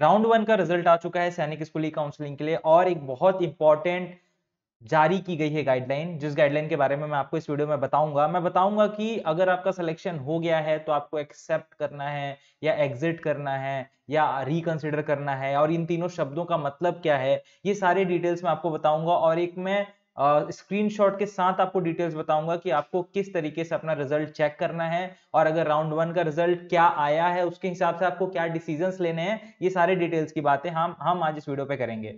round one का result आ चुका है सैनिक स्कूली काउंसलिंग के लिए और एक बहुत इंपॉर्टेंट जारी की गई है गाइडलाइन जिस गाइडलाइन के बारे में मैं आपको इस वीडियो में बताऊंगा मैं बताऊंगा कि अगर आपका सिलेक्शन हो गया है तो आपको एक्सेप्ट करना है या एग्जिट करना है या रिकंसिडर करना है और इन तीनों शब्दों का मतलब क्या है ये सारे डिटेल्स मैं आपको बताऊंगा और एक मैं स्क्रीनशॉट शॉट के साथ आपको डिटेल्स बताऊंगा कि आपको किस तरीके से अपना रिजल्ट चेक करना है और अगर राउंड वन का रिजल्ट क्या आया है उसके हिसाब से आपको क्या डिसीजन लेने हैं ये सारे डिटेल्स की बातें हम हम आज इस वीडियो पे करेंगे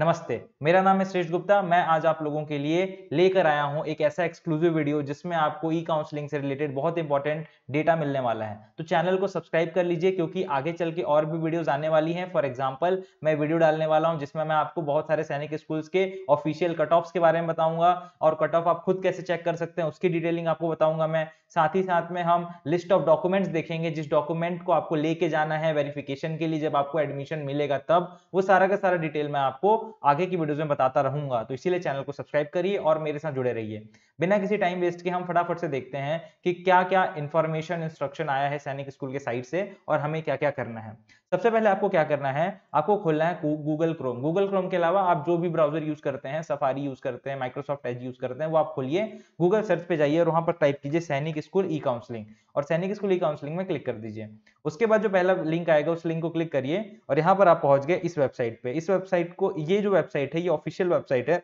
नमस्ते मेरा नाम है श्रेष्ठ गुप्ता मैं आज आप लोगों के लिए लेकर आया हूं एक ऐसा एक्सक्लूसिव वीडियो जिसमें आपको ई काउंसलिंग से रिलेटेड बहुत इंपॉर्टेंट डेटा मिलने वाला है तो चैनल को सब्सक्राइब कर लीजिए क्योंकि आगे चल के और भी वीडियोस आने वाली हैं फॉर एग्जांपल मैं वीडियो डालने वाला हूँ जिसमें मैं आपको बहुत सारे सैनिक स्कूल्स के ऑफिशियल कट ऑफ के बारे में बताऊंगा और कट ऑफ आप खुद कैसे चेक कर सकते हैं उसकी डिटेलिंग आपको बताऊंगा मैं साथ ही साथ में हम लिस्ट ऑफ डॉक्यूमेंट्स देखेंगे जिस डॉक्यूमेंट को आपको लेके जाना है वेरिफिकेशन के लिए जब आपको एडमिशन मिलेगा तब वो सारा का सारा डिटेल मैं आपको आगे की वीडियोज में बताता रहूंगा तो इसीलिए चैनल को सब्सक्राइब करिए और मेरे साथ जुड़े रहिए बिना किसी टाइम वेस्ट के हम फटाफट से देखते हैं कि क्या क्या इन्फॉर्मेशन इंस्ट्रक्शन आया है सैनिक स्कूल के साइड से और हमें क्या क्या करना है सबसे पहले आपको क्या करना है आपको खोलना है गूगल क्रोम गूगल क्रोम के अलावा आप जो भी ब्राउजर यूज करते हैं सफारी यूज करते हैं माइक्रोसॉफ्ट एज यूज करते हैं वो आप खोलिए गूगल सर्च पे जाइए और वहां पर टाइप कीजिए सैनिक स्कूल ई काउंसलिंग और सैनिक स्कूल ई काउंसलिंग में क्लिक कर दीजिए उसके बाद जो पहला लिंक आएगा उस लिंक को क्लिक करिए और यहाँ पर आप पहुंच गए इस वेबसाइट पे इस वेबसाइट को ये जो वेबसाइट है ये ऑफिशियल वेबसाइट है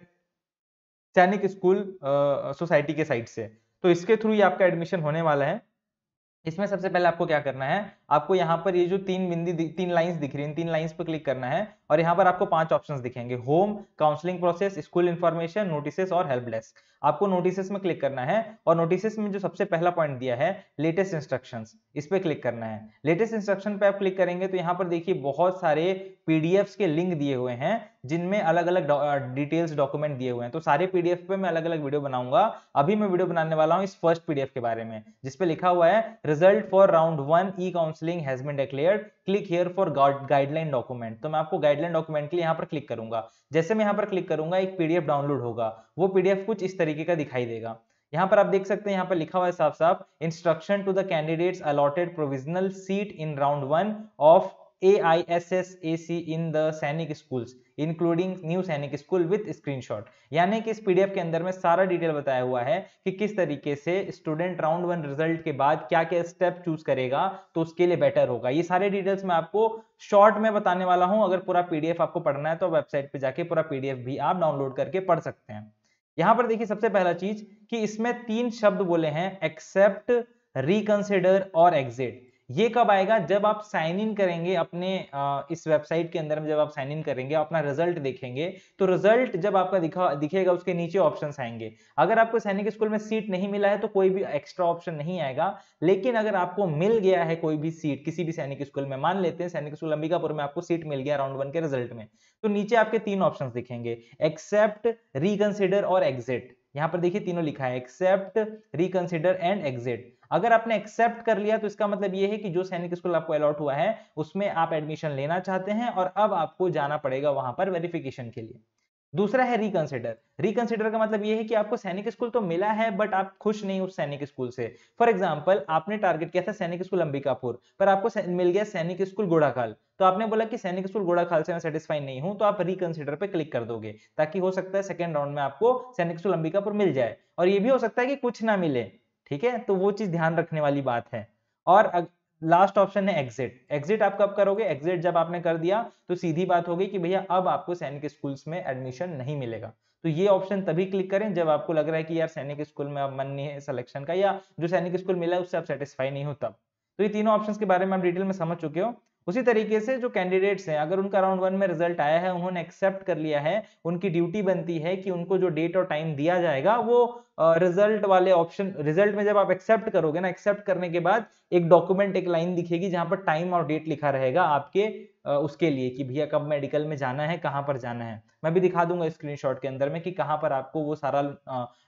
सैनिक स्कूल सोसाइटी के साइट से तो इसके थ्रू ये आपका एडमिशन होने वाला है इसमें सबसे पहले आपको क्या करना है आपको यहाँ पर ये जो तीन बिंदी तीन लाइंस दिख रही है तीन लाइंस पर क्लिक करना है और यहाँ पर आपको पांच ऑप्शन दिखेंगे home counselling process school information notice और हेल्प डेस्क आपको नोटिस में क्लिक करना है और नोटिस में जो सबसे पहला पॉइंट दिया है लेटेस्ट इंस्ट्रक्शन इस पर क्लिक करना है लेटेस्ट इंस्ट्रक्शन पे आप क्लिक करेंगे तो यहाँ पर देखिए बहुत सारे पीडीएफ के लिंक दिए हुए हैं जिनमें अलग अलग डिटेल्स डॉक्यूमेंट दिए हुए हैं तो सारे पीडीएफ पे मैं अलग अलग वीडियो बनाऊंगा अभी मैं वीडियो बनाने वाला हूँ इस फर्स्ट पीडीएफ के बारे में जिसपे लिखा हुआ है result for round one E counselling has been declared click here for guideline document तो मैं आपको गाइड गाइडलाइन डॉक्यूमेंट के लिए यहाँ पर क्लिक करूंगा जैसे मैं यहाँ पर क्लिक करूंगा एक पीडीएफ डाउनलोड होगा वो पीडीएफ कुछ इस तरीके का दिखाई देगा यहाँ पर आप देख सकते हैं यहाँ पर लिखा हुआ है साफ साफ instruction to the candidates allotted provisional seat in round one of AISSAC in the Sainik schools including new Sainik school with screenshot यानी कि इस पीडीएफ के अंदर में सारा डिटेल बताया हुआ है कि किस तरीके से स्टूडेंट राउंड वन रिजल्ट के बाद क्या क्या स्टेप चूज करेगा तो उसके लिए बेटर होगा ये सारे डिटेल्स मैं आपको शॉर्ट में बताने वाला हूं अगर पूरा पीडीएफ आपको पढ़ना है तो वेबसाइट पे जाके पूरा पीडीएफ भी आप डाउनलोड करके पढ़ सकते हैं यहां पर देखिए सबसे पहला चीज कि इसमें तीन शब्द बोले हैं एक्सेप्ट रिकंसिडर और एग्जिट ये कब आएगा जब आप साइन इन करेंगे अपने इस वेबसाइट के अंदर में जब आप साइन इन करेंगे अपना रिजल्ट देखेंगे तो रिजल्ट जब आपका दिखा दिखेगा उसके नीचे ऑप्शन आएंगे अगर आपको सैनिक स्कूल में सीट नहीं मिला है तो कोई भी एक्स्ट्रा ऑप्शन नहीं आएगा लेकिन अगर आपको मिल गया है कोई भी सीट किसी भी सैनिक स्कूल में मान लेते हैं सैनिक स्कूल अंबिकापुर में आपको सीट मिल गया राउंड वन के रिजल्ट में तो नीचे आपके तीन ऑप्शन दिखेंगे एक्सेप्ट रिकन्सिडर और एग्जिट यहाँ पर देखिए तीनों लिखा है एक्सेप्ट रिकंसिडर एंड एग्जिट अगर आपने एक्सेप्ट कर लिया तो इसका मतलब ये है कि जो सैनिक स्कूल आपको अलॉट हुआ है उसमें आप एडमिशन लेना चाहते हैं और अब आपको जाना पड़ेगा वहां पर वेरिफिकेशन के लिए दूसरा है रिकंसिडर रिकंसिडर का मतलब ये है कि आपको सैनिक स्कूल तो मिला है बट आप खुश नहीं उस सैनिक स्कूल से फॉर एग्जाम्पल आपने टारगेट किया था सैनिक स्कूल अंबिकापुर पर आपको मिल गया सैनिक स्कूल गोड़ाखाल तो आपने बोला कि सैनिक स्कूल गोड़ाखाल से मैं सेटिस्फाई नहीं हूं तो आप रिकंसिडर पे क्लिक कर दोगे ताकि हो सकता है सेकेंड राउंड में आपको सैनिक स्कूल अंबिकापुर मिल जाए और ये भी हो सकता है कि कुछ ना मिले ठीक है तो वो चीज ध्यान रखने वाली बात है और लास्ट ऑप्शन है एग्जिट एग्जिट आप कब करोगे एग्जिट जब आपने कर दिया तो सीधी बात हो गई कि भैया अब आपको सैनिक स्कूल्स में एडमिशन नहीं मिलेगा तो ये ऑप्शन तभी क्लिक करें जब आपको लग रहा है कि यार सैनिक स्कूल में अब मन नहीं है सिलेक्शन का या जो सैनिक स्कूल मिला है उससे आप सेटिस्फाई नहीं हो तब तो ये तीनों ऑप्शन के बारे में आप डिटेल में समझ चुके हो उसी तरीके से जो कैंडिडेट्स हैं अगर उनका राउंड वन में रिजल्ट आया है उन्होंने एक्सेप्ट कर लिया है उनकी ड्यूटी बनती है कि उनको जो डेट और टाइम दिया जाएगा वो रिजल्ट वाले ऑप्शन रिजल्ट में जब आप एक्सेप्ट करोगे ना एक्सेप्ट करने के बाद एक डॉक्यूमेंट एक लाइन दिखेगी जहां पर टाइम और डेट लिखा रहेगा आपके उसके लिए कि भैया कब मेडिकल में जाना है कहां पर जाना है मैं भी दिखा दूंगा स्क्रीनशॉट के अंदर में कि कहां पर आपको वो सारा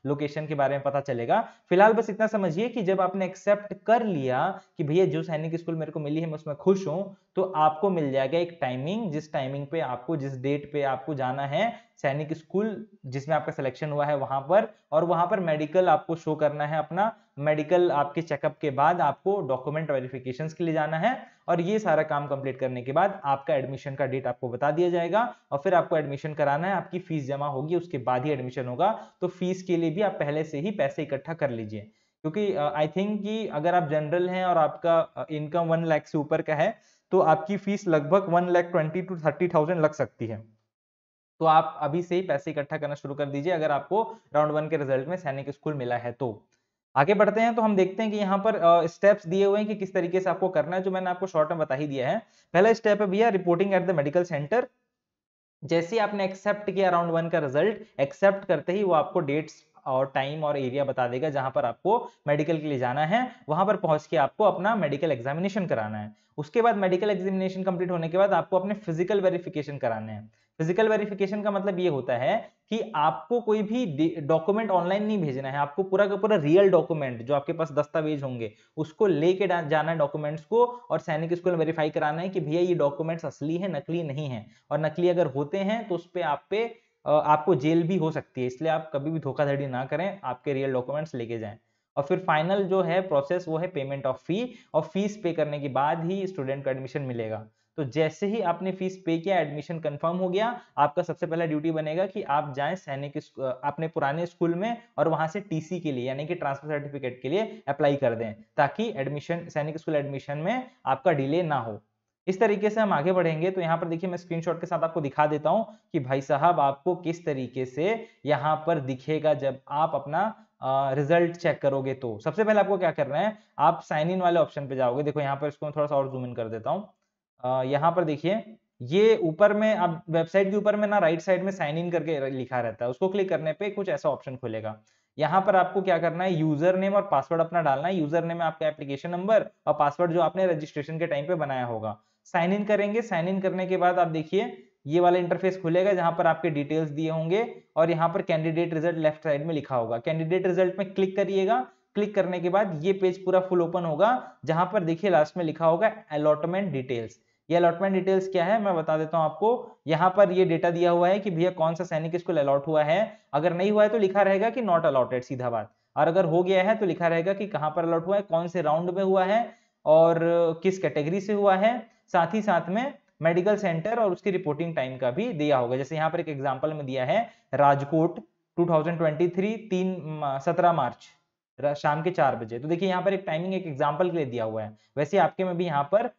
लोकेशन के बारे में पता चलेगा फिलहाल बस इतना समझिए कि जब आपने एक्सेप्ट कर लिया कि भैया जो सैनिक स्कूल मेरे को मिली है मैं उसमें खुश हूँ तो आपको मिल जाएगा एक टाइमिंग जिस टाइमिंग पे आपको जिस डेट पे आपको जाना है सैनिक स्कूल जिसमें आपका सिलेक्शन हुआ है वहां पर और वहां पर मेडिकल आपको शो करना है अपना मेडिकल आपके चेकअप के बाद आपको डॉक्यूमेंट वेरिफिकेशन के लिए जाना है और ये सारा काम कंप्लीट करने के बाद आपका एडमिशन का डेट आपको बता दिया जाएगा और फिर आपको एडमिशन कराना है आपकी फीस जमा होगी उसके बाद ही एडमिशन होगा तो फीस के लिए भी आप पहले से ही पैसे इकट्ठा कर लीजिए क्योंकि आई थिंक कि अगर आप जनरल हैं और आपका इनकम वन लैख से ऊपर का है तो आपकी फीस लगभग one lakh twenty two thirty thousand लग सकती है तो आप अभी से ही पैसे इकट्ठा करना शुरू कर दीजिए अगर आपको राउंड वन के रिजल्ट में सैनिक स्कूल मिला है तो आगे बढ़ते हैं तो हम देखते हैं कि यहाँ पर स्टेप्स दिए हुए हैं कि किस तरीके से आपको करना है जो मैंने आपको शॉर्ट में बता ही दिया है पहला स्टेप है भैया reporting at the medical centre जैसे आपने एक्सेप्ट किया राउंड वन का रिजल्ट एक्सेप्ट करते ही वो आपको डेट्स और टाइम और एरिया बता देगा जहां पर आपको मेडिकल के लिए जाना है वहां पर पहुंच के आपको अपना मेडिकल एग्जामिनेशन कराना है उसके बाद मेडिकल एग्जामिनेशन कंप्लीट होने के बाद आपको अपने फिजिकल वेरिफिकेशन कराने हैं फिजिकल वेरिफिकेशन का मतलब ये होता है कि आपको कोई भी डॉक्यूमेंट ऑनलाइन नहीं भेजना है आपको पूरा का पूरा रियल डॉक्यूमेंट जो आपके पास दस्तावेज होंगे उसको लेके जाना है डॉक्यूमेंट्स को और सैनिक स्कूल वेरीफाई कराना है कि भैया ये डॉक्यूमेंट्स असली है नकली नहीं है और नकली अगर होते हैं तो उस पर आप पे आपको जेल भी हो सकती है इसलिए आप कभी भी धोखाधड़ी ना करें आपके रियल डॉक्यूमेंट्स लेके जाएं और फिर फाइनल जो है प्रोसेस वो है पेमेंट ऑफ फी और फीस पे करने के बाद ही स्टूडेंट को एडमिशन मिलेगा तो जैसे ही आपने फीस पे किया एडमिशन कंफर्म हो गया आपका सबसे पहला ड्यूटी बनेगा कि आप जाएं सैनिक अपने पुराने स्कूल में और वहां से टीसी के लिए यानी कि ट्रांसफर सर्टिफिकेट के लिए अप्लाई कर दें ताकि एडमिशन सैनिक स्कूल एडमिशन में आपका डिले ना हो इस तरीके से हम आगे बढ़ेंगे तो यहाँ पर देखिए मैं स्क्रीनशॉट के साथ आपको दिखा देता हूँ कि भाई साहब आपको किस तरीके से यहाँ पर दिखेगा जब आप अपना रिजल्ट चेक करोगे तो सबसे पहले आपको क्या करना है आप साइन इन वाले ऑप्शन पे जाओगे देखो यहाँ पर इसको मैं थोड़ा सा और जूम इन कर देता हूँ यहाँ पर देखिए ये ऊपर में अब वेबसाइट के ऊपर में ना राइट साइड में साइन इन करके लिखा रहता है उसको क्लिक करने पे कुछ ऐसा ऑप्शन खुलेगा यहाँ पर आपको क्या करना है यूजर नेम और पासवर्ड अपना डालना है यूजर नेम आपका एप्लीकेशन नंबर और पासवर्ड जो आपने रजिस्ट्रेशन के टाइम पे बनाया होगा साइन इन करेंगे साइन इन करने के बाद आप देखिए ये वाला इंटरफेस खुलेगा जहां पर आपके डिटेल्स दिए होंगे और यहाँ पर कैंडिडेट रिजल्ट लेफ्ट साइड में लिखा होगा कैंडिडेट रिजल्ट में क्लिक करिएगा क्लिक करने के बाद ये पेज पूरा फुल ओपन होगा जहां पर देखिए लास्ट में लिखा होगा अलॉटमेंट डिटेल्स ये अलॉटमेंट डिटेल्स क्या है मैं बता देता हूं आपको यहाँ पर ये डेटा दिया हुआ है कि भैया कौन सा सैनिक स्कूल अलॉट हुआ है अगर नहीं हुआ है तो लिखा रहेगा कि नॉट अलॉटेड सीधा बात और अगर हो गया है तो लिखा रहेगा कि कहाँ पर अलॉट हुआ है कौन से राउंड में हुआ है और किस कैटेगरी से हुआ है साथ ही साथ में मेडिकल सेंटर और उसकी रिपोर्टिंग टाइम का भी दिया होगा जैसे यहाँ पर एक एग्जाम्पल में दिया है राजकोट टू तीन सत्रह मार्च शाम के चार बजे तो देखिए यहाँ पर एक टाइमिंग एक एग्जाम्पल के लिए दिया हुआ है वैसे आपके में भी यहाँ पर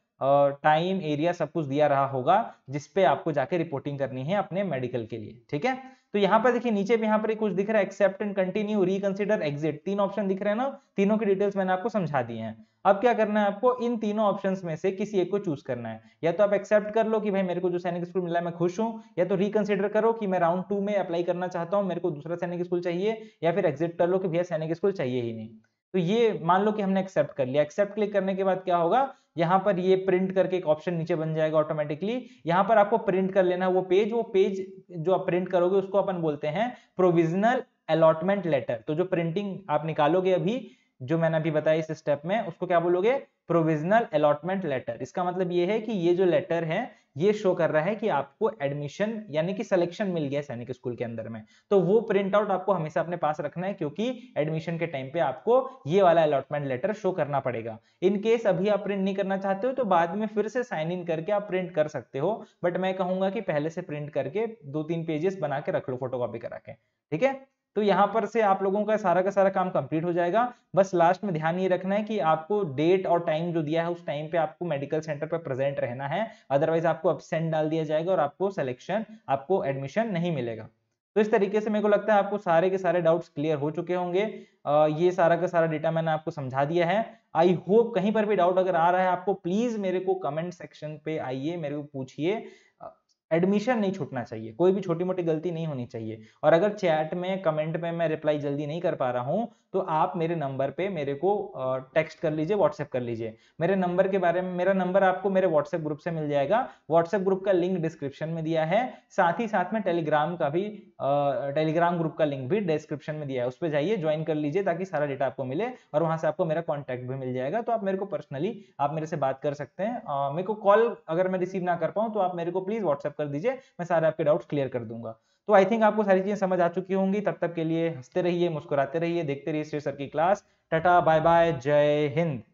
टाइम एरिया सब कुछ दिया रहा होगा जिसपे आपको जाके रिपोर्टिंग करनी है अपने मेडिकल के लिए ठीक है तो यहाँ पर देखिए नीचे भी यहाँ पर कुछ दिख रहा है accept and continue reconsider exit तीन ऑप्शन दिख रहे हैं ना तीनों की डिटेल्स मैंने आपको समझा दिए हैं अब क्या करना है आपको इन तीनों ऑप्शंस में से किसी एक को चूज करना है या तो आप एक्सेप्ट कर लो कि भाई मेरे को जो सैनिक स्कूल मिला है मैं खुश हूं या तो रिकंसिडर करो कि मैं राउंड टू में अप्लाई करना चाहता हूं मेरे को दूसरा सैनिक स्कूल चाहिए या फिर एग्जिट कर लो कि भैया सैनिक स्कूल चाहिए ही नहीं तो ये मान लो कि हमने एक्सेप्ट कर लिया एक्सेप्ट क्लिक करने के बाद क्या होगा यहां पर ये प्रिंट करके एक ऑप्शन नीचे बन जाएगा ऑटोमेटिकली यहां पर आपको प्रिंट कर लेना है वो पेज वो पेज जो आप प्रिंट करोगे उसको अपन बोलते हैं प्रोविजनल अलॉटमेंट लेटर तो जो प्रिंटिंग आप निकालोगे अभी जो मैंने अभी बताया इस स्टेप में उसको क्या बोलोगे प्रोविजनल अलॉटमेंट लेटर इसका मतलब ये है कि ये जो लेटर है ये शो कर रहा है कि आपको एडमिशन यानी कि सिलेक्शन मिल गया सैनिक स्कूल के अंदर में तो वो प्रिंट आउट आपको हमेशा अपने पास रखना है क्योंकि एडमिशन के टाइम पे आपको ये वाला अलॉटमेंट लेटर शो करना पड़ेगा इन केस अभी आप प्रिंट नहीं करना चाहते हो तो बाद में फिर से साइन इन करके आप प्रिंट कर सकते हो बट मैं कहूंगा कि पहले से प्रिंट करके दो तीन पेजेस बना के रख लो फोटो करा के ठीक है तो यहाँ पर से आप लोगों का सारा का सारा काम कंप्लीट हो जाएगा बस लास्ट में ध्यान ये रखना है कि आपको डेट और टाइम जो दिया है उस टाइम पे आपको मेडिकल सेंटर पर प्रेजेंट रहना है अदरवाइज आपको अपसेंट डाल दिया जाएगा और आपको सिलेक्शन आपको एडमिशन नहीं मिलेगा तो इस तरीके से मेरे को लगता है आपको सारे के सारे डाउट्स क्लियर हो चुके होंगे ये सारा का सारा डेटा मैंने आपको समझा दिया है आई होप कहीं पर भी डाउट अगर आ रहा है आपको प्लीज मेरे को कमेंट सेक्शन पे आइए मेरे को पूछिए एडमिशन नहीं छूटना चाहिए कोई भी छोटी मोटी गलती नहीं होनी चाहिए और अगर चैट में कमेंट में मैं रिप्लाई जल्दी नहीं कर पा रहा हूँ तो आप मेरे नंबर पे मेरे को टेक्स्ट कर लीजिए व्हाट्सएप कर लीजिए मेरे नंबर के बारे में मेरा नंबर आपको मेरे व्हाट्सएप ग्रुप से मिल जाएगा व्हाट्सएप ग्रुप का लिंक डिस्क्रिप्शन में दिया है साथ ही साथ में टेलीग्राम का भी टेलीग्राम ग्रुप का लिंक भी डिस्क्रिप्शन में दिया है उस पर जाइए ज्वाइन कर लीजिए ताकि सारा डेटा आपको मिले और वहां से आपको मेरा कॉन्टैक्ट भी मिल जाएगा तो आप मेरे को पर्सनली आप मेरे से बात कर सकते हैं मेरे को कॉल अगर मैं रिसीव ना कर पाऊँ तो आप मेरे को प्लीज व्हाट्सएप कर दीजिए मैं सारे आपके डाउट्स क्लियर कर दूंगा तो आई थिंक आपको सारी चीजें समझ आ चुकी होंगी तब तक के लिए हंसते रहिए मुस्कुराते रहिए देखते रहिए श्री सर की क्लास टाटा बाय बाय जय हिंद